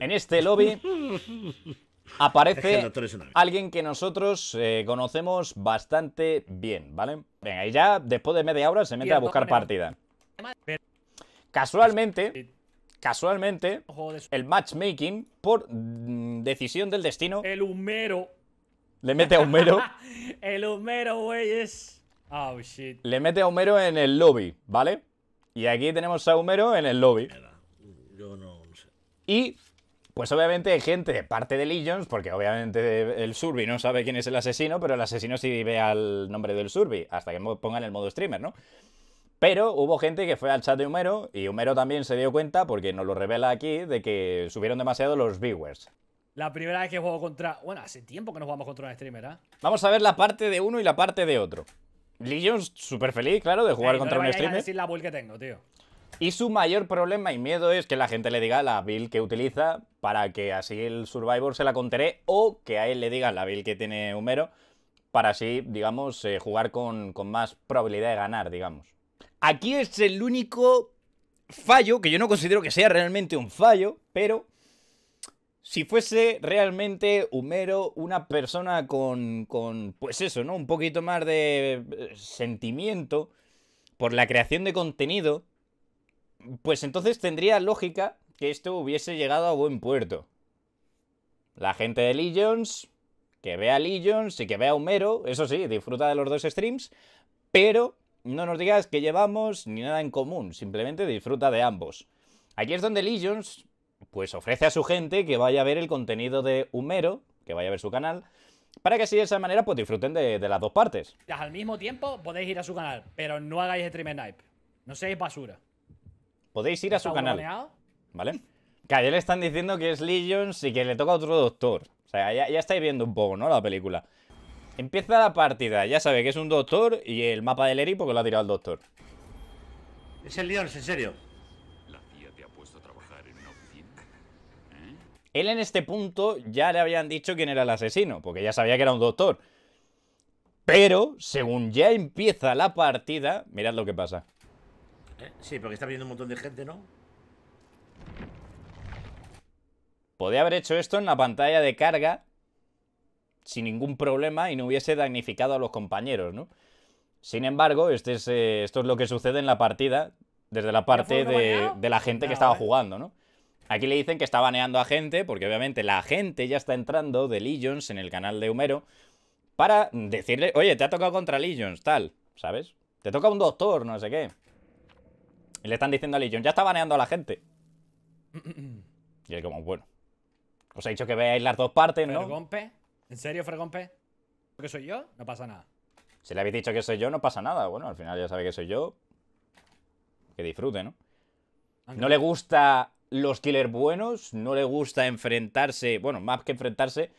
en este lobby aparece alguien que nosotros eh, conocemos bastante bien, ¿vale? Venga, y ya después de media hora se mete a buscar partida. Casualmente, casualmente, el matchmaking, por mm, decisión del destino... El humero. Le mete a humero el humero, güey, Oh, Le mete a Homero en el lobby, ¿vale? Y aquí tenemos a Homero en el lobby. Yo no y pues obviamente hay gente de parte de Legions, porque obviamente el Surby no sabe quién es el asesino, pero el asesino sí ve al nombre del Surby, hasta que pongan el modo streamer, ¿no? Pero hubo gente que fue al chat de Humero, y Humero también se dio cuenta, porque nos lo revela aquí, de que subieron demasiado los viewers. La primera vez que juego contra... Bueno, hace tiempo que no jugamos contra un streamer, ¿eh? Vamos a ver la parte de uno y la parte de otro. Legions súper feliz, claro, de jugar contra no un streamer. A decir la que tengo, tío. Y su mayor problema y miedo es que la gente le diga la build que utiliza para que así el Survivor se la contere o que a él le diga la build que tiene Humero para así, digamos, eh, jugar con, con más probabilidad de ganar, digamos. Aquí es el único fallo, que yo no considero que sea realmente un fallo, pero si fuese realmente Humero una persona con, con, pues eso, ¿no? Un poquito más de eh, sentimiento por la creación de contenido, pues entonces tendría lógica que esto hubiese llegado a buen puerto. La gente de Legions, que vea Legions y que vea Humero, eso sí, disfruta de los dos streams, pero no nos digas que llevamos ni nada en común, simplemente disfruta de ambos. Aquí es donde Legions, pues ofrece a su gente que vaya a ver el contenido de Humero, que vaya a ver su canal, para que así de esa manera pues disfruten de, las dos partes. Al mismo tiempo podéis ir a su canal, pero no hagáis streamer snipe, no seáis basura. Podéis ir a su canal. ¿Vale? Que ayer le están diciendo que es Legions y que le toca a otro doctor. O sea, ya, estáis viendo un poco, ¿no? La película. Empieza la partida, ya sabe que es un doctor y el mapa del Eri porque lo ha tirado el doctor. Es el Lions, en serio. La tía te ha puesto a trabajar en una oficina. ¿Eh? Él en este punto ya le habían dicho quién era el asesino, porque ya sabía que era un doctor. Pero, según ya empieza la partida, mirad lo que pasa. ¿Eh? Sí, porque está viendo un montón de gente, ¿no? Podría haber hecho esto en la pantalla de carga sin ningún problema y no hubiese damnificado a los compañeros, ¿no? Sin embargo, este es, eh, esto es lo que sucede en la partida desde la parte de, la gente que ah, estaba jugando, ¿no? Aquí le dicen que está baneando a gente, porque obviamente la gente ya está entrando de Legions en el canal de Humero para decirle, oye, te ha tocado contra Legions, tal, ¿sabes? Te toca un doctor, no sé qué le están diciendo a Legion, ya está baneando a la gente. y él como, bueno. Os pues he dicho que veáis las dos partes, ¿no? ¿Fergompe? ¿En serio, Fergompe? ¿Que soy yo? No pasa nada. Si le habéis dicho que soy yo, no pasa nada. Bueno, al final ya sabe que soy yo. Que disfrute, ¿no? No le gusta los killers buenos, no le gusta enfrentarse, bueno, más que enfrentarse,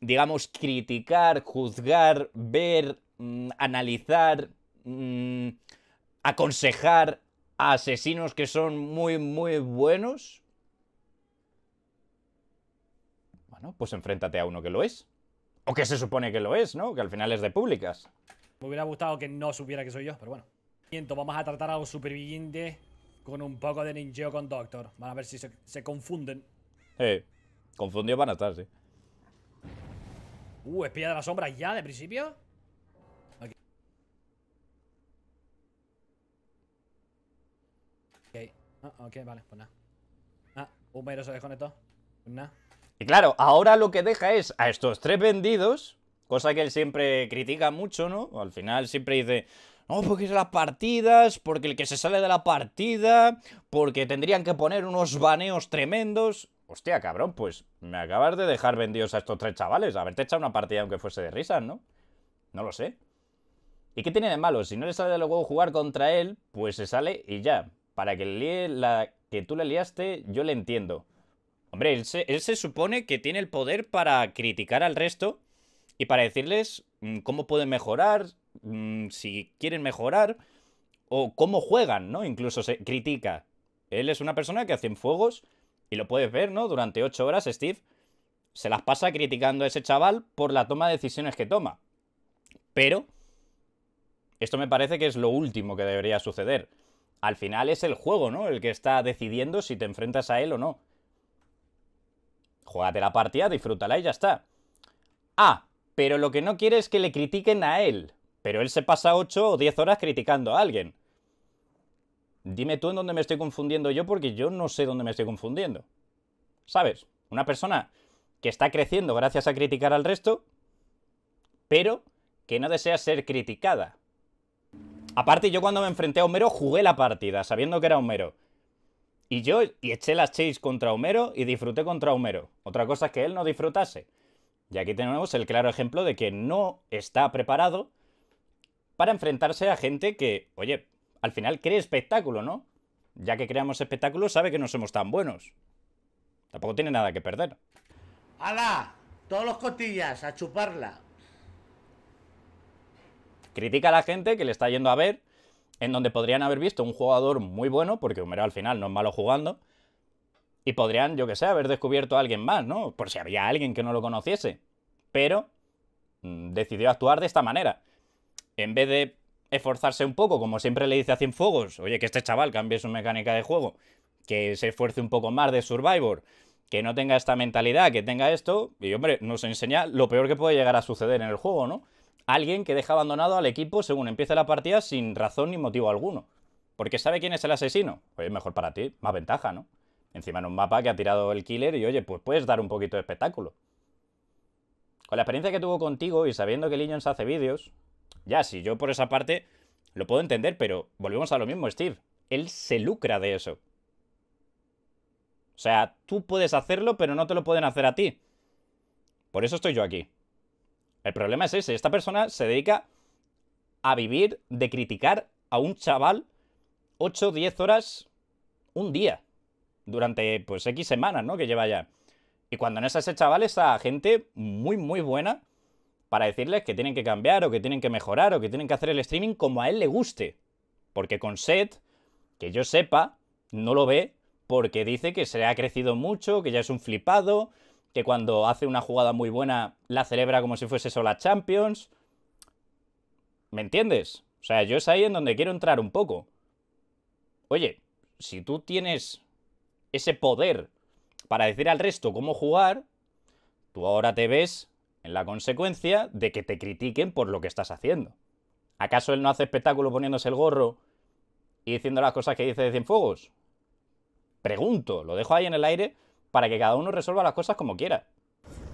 digamos, criticar, juzgar, ver, mm, analizar, mm, aconsejar asesinos que son muy, muy buenos? Bueno, pues enfréntate a uno que lo es. O que se supone que lo es, ¿no? Que al final es de públicas. Me hubiera gustado que no supiera que soy yo, pero bueno. Vamos a tratar a los supervivientes con un poco de ninjeo con Doctor. Van a ver si se, confunden. Eh, confundidos van a estar, sí. Uh, espía de la sombra ya, de principio. Ah, ok, vale, pues nada. Ah, se desconectó. Pues nada. Y claro, ahora lo que deja es a estos tres vendidos, cosa que él siempre critica mucho, ¿no? Al final siempre dice, no, porque es las partidas, porque el que se sale de la partida, porque tendrían que poner unos baneos tremendos. Hostia, cabrón, pues me acabas de dejar vendidos a estos tres chavales. Haberte echado una partida aunque fuese de risa, ¿no? No lo sé. ¿Y qué tiene de malo? Si no le sale de luego jugar contra él, pues se sale y ya para que la que tú le liaste, yo le entiendo. Hombre, él se, supone que tiene el poder para criticar al resto y para decirles mm, cómo pueden mejorar, mm, si quieren mejorar o cómo juegan, ¿no? Incluso se critica. Él es una persona que hace fuegos y lo puedes ver, ¿no? Durante ocho horas Steve se las pasa criticando a ese chaval por la toma de decisiones que toma. Pero esto me parece que es lo último que debería suceder al final es el juego, ¿no? El que está decidiendo si te enfrentas a él o no. Juégate la partida, disfrútala y ya está. Ah, pero lo que no quiere es que le critiquen a él. Pero él se pasa 8 o 10 horas criticando a alguien. Dime tú en dónde me estoy confundiendo yo porque yo no sé dónde me estoy confundiendo. ¿Sabes? Una persona que está creciendo gracias a criticar al resto, pero que no desea ser criticada. Aparte, yo cuando me enfrenté a Homero jugué la partida, sabiendo que era Homero. Y yo y eché las chase contra Homero y disfruté contra Homero. Otra cosa es que él no disfrutase. Y aquí tenemos el claro ejemplo de que no está preparado para enfrentarse a gente que, oye, al final cree espectáculo, ¿no? Ya que creamos espectáculo sabe que no somos tan buenos. Tampoco tiene nada que perder. ¡Hala! Todos los cotillas, a chuparla. Critica a la gente que le está yendo a ver, en donde podrían haber visto un jugador muy bueno, porque Homero al final no es malo jugando, y podrían, yo que sé, haber descubierto a alguien más, ¿no? Por si había alguien que no lo conociese. Pero mm, decidió actuar de esta manera. En vez de esforzarse un poco, como siempre le dice a Cienfuegos, oye, que este chaval cambie su mecánica de juego, que se esfuerce un poco más de Survivor, que no tenga esta mentalidad, que tenga esto, y hombre, nos enseña lo peor que puede llegar a suceder en el juego, ¿no? alguien que deja abandonado al equipo según empieza la partida sin razón ni motivo alguno. Porque sabe quién es el asesino. Oye, mejor para ti, más ventaja, ¿no? Encima en un mapa que ha tirado el killer y oye, pues puedes dar un poquito de espectáculo. Con la experiencia que tuvo contigo y sabiendo que Linions hace vídeos, ya, si yo por esa parte lo puedo entender, pero volvemos a lo mismo, Steve. Él se lucra de eso. O sea, tú puedes hacerlo, pero no te lo pueden hacer a ti. Por eso estoy yo aquí. El problema es ese. Esta persona se dedica a vivir de criticar a un chaval 8 10 horas un día. Durante, pues, X semanas, ¿no? Que lleva ya. Y cuando no es a ese chaval, es a gente muy, muy buena para decirles que tienen que cambiar o que tienen que mejorar o que tienen que hacer el streaming como a él le guste. Porque con Seth, que yo sepa, no lo ve porque dice que se le ha crecido mucho, que ya es un flipado, cuando hace una jugada muy buena la celebra como si fuese sola Champions. ¿Me entiendes? O sea, yo es ahí en donde quiero entrar un poco. Oye, si tú tienes ese poder para decir al resto cómo jugar, tú ahora te ves en la consecuencia de que te critiquen por lo que estás haciendo. ¿Acaso él no hace espectáculo poniéndose el gorro y diciendo las cosas que dice de Cienfuegos? Pregunto, lo dejo ahí en el aire para que cada uno resuelva las cosas como quiera.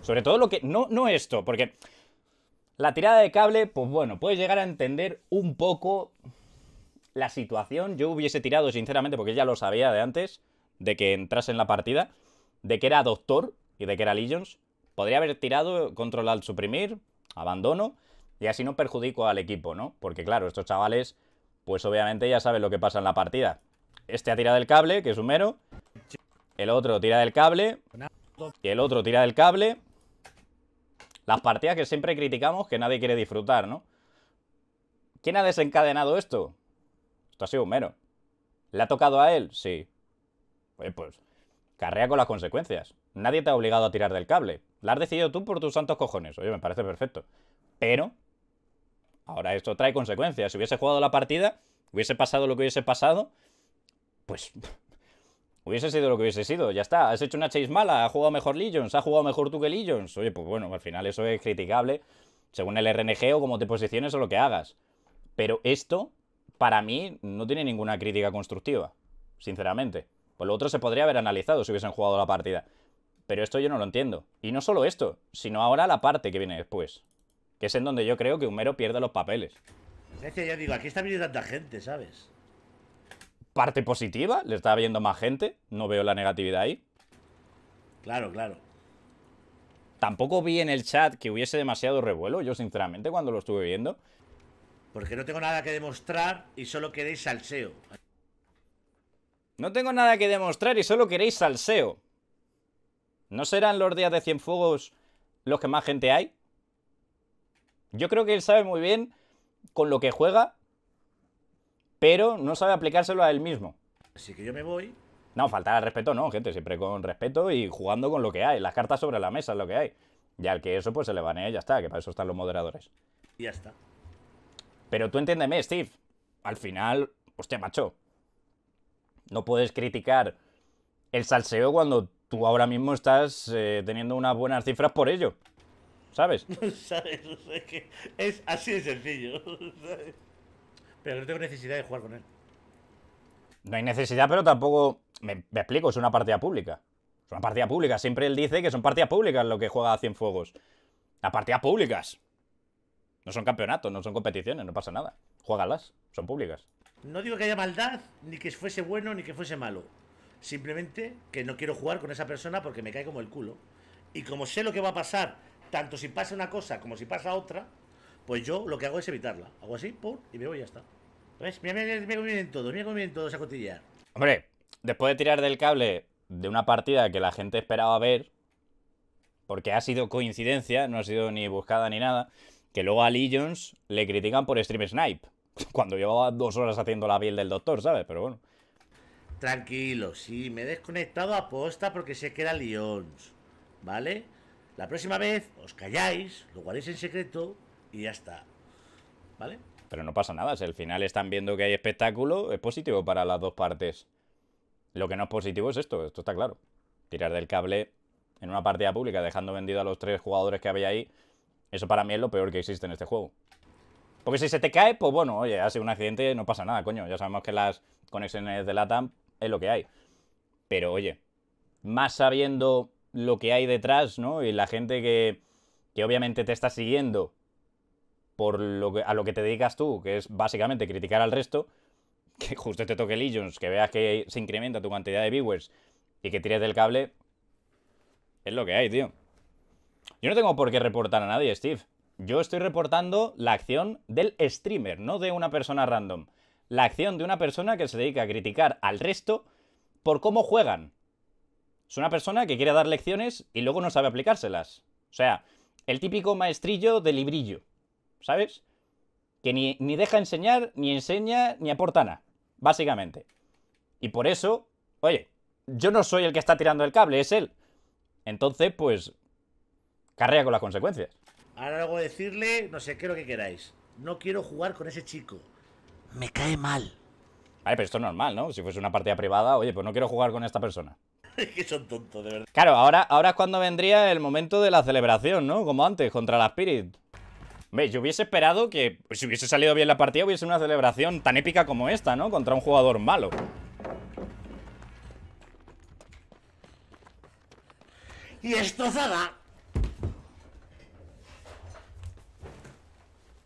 Sobre todo lo que... No, no esto, porque la tirada de cable, pues bueno, puedes llegar a entender un poco la situación. Yo hubiese tirado, sinceramente, porque ya lo sabía de antes, de que entrase en la partida, de que era Doctor y de que era Legions. Podría haber tirado control alt suprimir, abandono, y así no perjudico al equipo, ¿no? Porque claro, estos chavales, pues obviamente ya saben lo que pasa en la partida. Este ha tirado el cable, que es un mero, el otro tira del cable. Y el otro tira del cable. Las partidas que siempre criticamos que nadie quiere disfrutar, ¿no? ¿Quién ha desencadenado esto? Esto ha sido un mero. ¿Le ha tocado a él? Sí. Oye, pues, carrea con las consecuencias. Nadie te ha obligado a tirar del cable. La has decidido tú por tus santos cojones. Oye, me parece perfecto. Pero, ahora esto trae consecuencias. Si hubiese jugado la partida, hubiese pasado lo que hubiese pasado, pues hubiese sido lo que hubiese sido, ya está. Has hecho una chase mala, ha jugado mejor Legions, ha jugado mejor tú que Legions. Oye, pues bueno, al final eso es criticable, según el RNG o como te posiciones o lo que hagas. Pero esto, para mí, no tiene ninguna crítica constructiva, sinceramente. Pues lo otro se podría haber analizado si hubiesen jugado la partida. Pero esto yo no lo entiendo. Y no solo esto, sino ahora la parte que viene después. Que es en donde yo creo que Humero pierde los papeles. Es que ya digo, aquí está viniendo tanta gente, ¿sabes? parte positiva, le está viendo más gente, no veo la negatividad ahí. Claro, claro. Tampoco vi en el chat que hubiese demasiado revuelo, yo sinceramente, cuando lo estuve viendo. Porque no tengo nada que demostrar y solo queréis salseo. No tengo nada que demostrar y solo queréis salseo. ¿No serán los días de Cienfuegos los que más gente hay? Yo creo que él sabe muy bien con lo que juega pero no sabe aplicárselo a él mismo. Así que yo me voy. No, faltará respeto no, gente, siempre con respeto y jugando con lo que hay, las cartas sobre la mesa es lo que hay. Y al que eso pues se le banea y ya está, que para eso están los moderadores. Y ya está. Pero tú entiéndeme, Steve, al final, hostia, macho, no puedes criticar el salseo cuando tú ahora mismo estás eh, teniendo unas buenas cifras por ello. ¿Sabes? ¿Sabes? es así de sencillo. Pero no tengo necesidad de jugar con él. No hay necesidad, pero tampoco. Me, explico, es una partida pública. Es una partida pública. Siempre él dice que son partidas públicas lo que juega a Cienfuegos. Las partidas públicas. No son campeonatos, no son competiciones, no pasa nada. Juégalas, son públicas. No digo que haya maldad, ni que fuese bueno, ni que fuese malo. Simplemente que no quiero jugar con esa persona porque me cae como el culo. Y como sé lo que va a pasar, tanto si pasa una cosa como si pasa otra, pues yo lo que hago es evitarla. Hago así, pum, y me voy y ya está. Pues Mira, todos, mira cómo todos a Hombre, después de tirar del cable de una partida que la gente esperaba ver, porque ha sido coincidencia, no ha sido ni buscada ni nada, que luego a Legions le critican por Stream Snipe, cuando llevaba dos horas haciendo la piel del doctor, ¿sabes? Pero bueno. Tranquilo, sí, me he desconectado a posta porque sé que era Lions, ¿vale? La próxima vez os calláis, lo guardéis en secreto y ya está, ¿vale? Pero no pasa nada, si al final están viendo que hay espectáculo, es positivo para las dos partes. Lo que no es positivo es esto, esto está claro. Tirar del cable en una partida pública, dejando vendido a los tres jugadores que había ahí, eso para mí es lo peor que existe en este juego. Porque si se te cae, pues bueno, oye, ha sido un accidente, no pasa nada, coño. Ya sabemos que las conexiones de LATAM es lo que hay. Pero oye, más sabiendo lo que hay detrás, ¿no? Y la gente que, que obviamente te está siguiendo por lo que, a lo que te dedicas tú, que es básicamente criticar al resto, que justo te toque Legions, que veas que se incrementa tu cantidad de viewers y que tires del cable, es lo que hay, tío. Yo no tengo por qué reportar a nadie, Steve. Yo estoy reportando la acción del streamer, no de una persona random. La acción de una persona que se dedica a criticar al resto por cómo juegan. Es una persona que quiere dar lecciones y luego no sabe aplicárselas. O sea, el típico maestrillo de librillo. ¿sabes? Que ni, deja enseñar, ni enseña, ni aporta nada, básicamente. Y por eso, oye, yo no soy el que está tirando el cable, es él. Entonces, pues, carrea con las consecuencias. Ahora luego decirle, no sé qué lo que queráis. No quiero jugar con ese chico. Me cae mal. Vale, pero esto es normal, ¿no? Si fuese una partida privada, oye, pues no quiero jugar con esta persona. que son tontos, de verdad. Claro, ahora, ahora es cuando vendría el momento de la celebración, ¿no? Como antes, contra la Spirit yo hubiese esperado que pues, si hubiese salido bien la partida hubiese una celebración tan épica como esta, ¿no? Contra un jugador malo. Y esto Zada.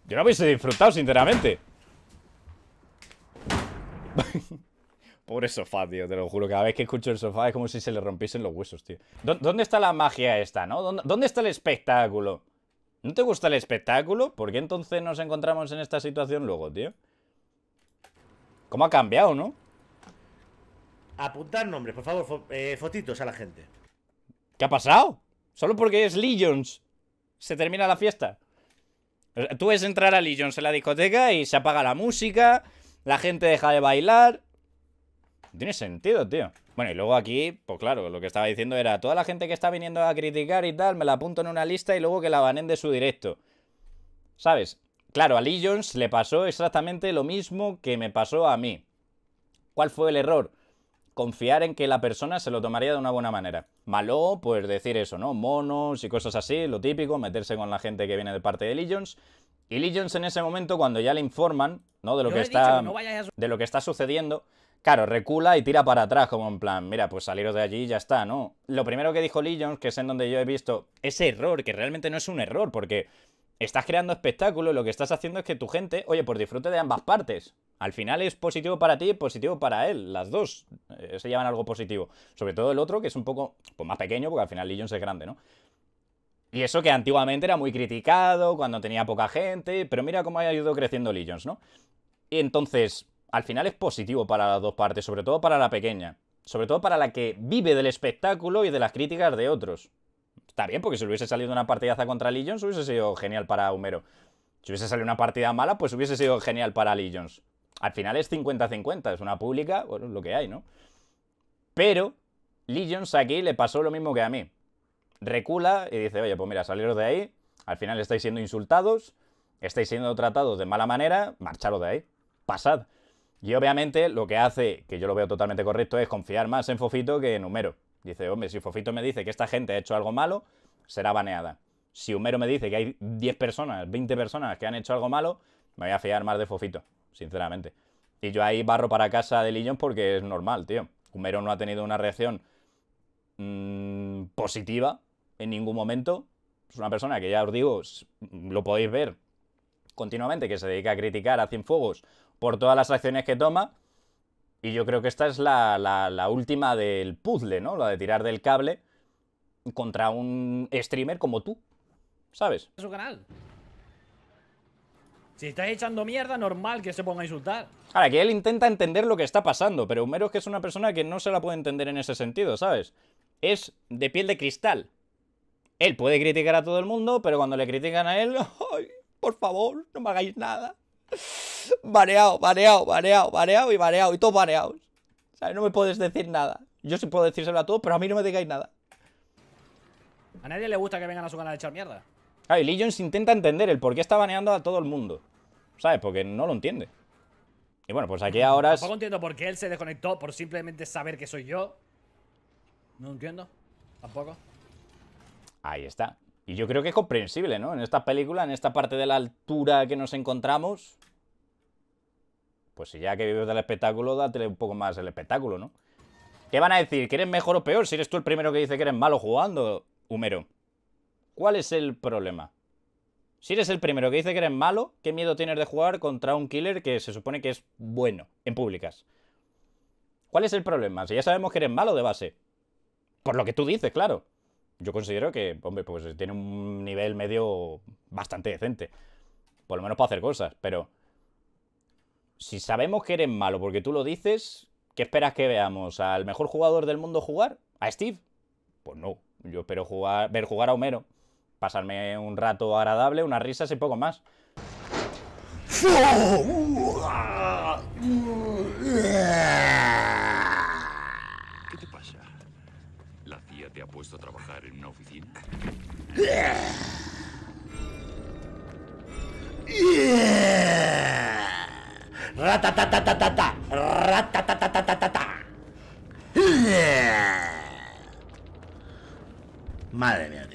Yo no hubiese disfrutado, sinceramente. Pobre sofá, tío, te lo juro. Cada vez que escucho el sofá es como si se le rompiesen los huesos, tío. ¿Dónde está la magia esta, no? ¿Dónde está el espectáculo? ¿No te gusta el espectáculo? ¿Por qué entonces nos encontramos en esta situación luego, tío? ¿Cómo ha cambiado, no? Apuntar nombres, por favor, eh, fotitos a la gente. ¿Qué ha pasado? Solo porque es Legions. Se termina la fiesta. Tú ves entrar a Legions en la discoteca y se apaga la música, la gente deja de bailar, tiene sentido, tío. Bueno, y luego aquí, pues claro, lo que estaba diciendo era toda la gente que está viniendo a criticar y tal, me la apunto en una lista y luego que la banen de su directo. ¿Sabes? Claro, a Legions le pasó exactamente lo mismo que me pasó a mí. ¿Cuál fue el error? Confiar en que la persona se lo tomaría de una buena manera. Malo, pues decir eso, ¿no? Monos y cosas así, lo típico, meterse con la gente que viene de parte de Legions. Y Legions en ese momento, cuando ya le informan, ¿no? De lo, que está, de lo que está sucediendo, Claro, recula y tira para atrás, como en plan, mira, pues saliros de allí y ya está, ¿no? Lo primero que dijo Lee que es en donde yo he visto ese error, que realmente no es un error, porque estás creando espectáculo, lo que estás haciendo es que tu gente, oye, pues disfrute de ambas partes. Al final es positivo para ti y positivo para él, las dos eh, se llaman algo positivo. Sobre todo el otro, que es un poco pues, más pequeño, porque al final Lee es grande, ¿no? Y eso que antiguamente era muy criticado, cuando tenía poca gente, pero mira cómo ha ido creciendo Lee ¿no? Y entonces, al final es positivo para las dos partes, sobre todo para la pequeña, sobre todo para la que vive del espectáculo y de las críticas de otros. Está bien, porque si hubiese salido una partidaza contra Lee hubiese sido genial para Homero. Si hubiese salido una partida mala, pues hubiese sido genial para Legions. Al final es 50-50, es una pública, bueno, lo que hay, ¿no? Pero Lee aquí le pasó lo mismo que a mí. Recula y dice, oye, pues mira, saliros de ahí, al final estáis siendo insultados, estáis siendo tratados de mala manera, marcharos de ahí, pasad. Y obviamente lo que hace, que yo lo veo totalmente correcto, es confiar más en Fofito que en Humero. Dice, hombre, si Fofito me dice que esta gente ha hecho algo malo, será baneada. Si Humero me dice que hay 10 personas, 20 personas que han hecho algo malo, me voy a fiar más de Fofito, sinceramente. Y yo ahí barro para casa de Lillón porque es normal, tío. Humero no ha tenido una reacción mm, positiva en ningún momento. Es una persona que ya os digo, lo podéis ver continuamente, que se dedica a criticar a Cienfuegos por todas las acciones que toma. Y yo creo que esta es la, última del puzzle, ¿no? La de tirar del cable contra un streamer como tú, ¿sabes? Su canal. Si estáis echando mierda, normal que se ponga a insultar. Ahora, que él intenta entender lo que está pasando, pero Humero es que es una persona que no se la puede entender en ese sentido, ¿sabes? Es de piel de cristal. Él puede criticar a todo el mundo, pero cuando le critican a él, por favor, no me hagáis nada. Baneado, baneado, baneado Baneado y baneado, y todos mareados. O no me puedes decir nada. Yo sí puedo decírselo a todos, pero a mí no me digáis nada. A nadie le gusta que vengan a su canal a echar mierda. Ah, y intenta entender el por qué está baneando a todo el mundo. ¿Sabes? Porque no lo entiende. Y bueno, pues aquí ahora es... Tampoco entiendo por qué él se desconectó por simplemente saber que soy yo. No entiendo. Tampoco. Ahí está. Y yo creo que es comprensible, ¿no? En esta película, en esta parte de la altura que nos encontramos, pues si ya que vives del espectáculo, dátele un poco más el espectáculo, ¿no? ¿Qué van a decir? ¿Que eres mejor o peor? Si eres tú el primero que dice que eres malo jugando, Humero. ¿Cuál es el problema? Si eres el primero que dice que eres malo, ¿qué miedo tienes de jugar contra un killer que se supone que es bueno en públicas? ¿Cuál es el problema? Si ya sabemos que eres malo de base. Por lo que tú dices, claro yo considero que, hombre, pues tiene un nivel medio bastante decente. Por lo menos para hacer cosas, pero... Si sabemos que eres malo porque tú lo dices, ¿qué esperas que veamos? ¿Al mejor jugador del mundo jugar? ¿A Steve? Pues no. Yo espero jugar, ver jugar a Homero. Pasarme un rato agradable, unas risas y poco más. ¡Ah! ¡Ah! ta ta Madre mía.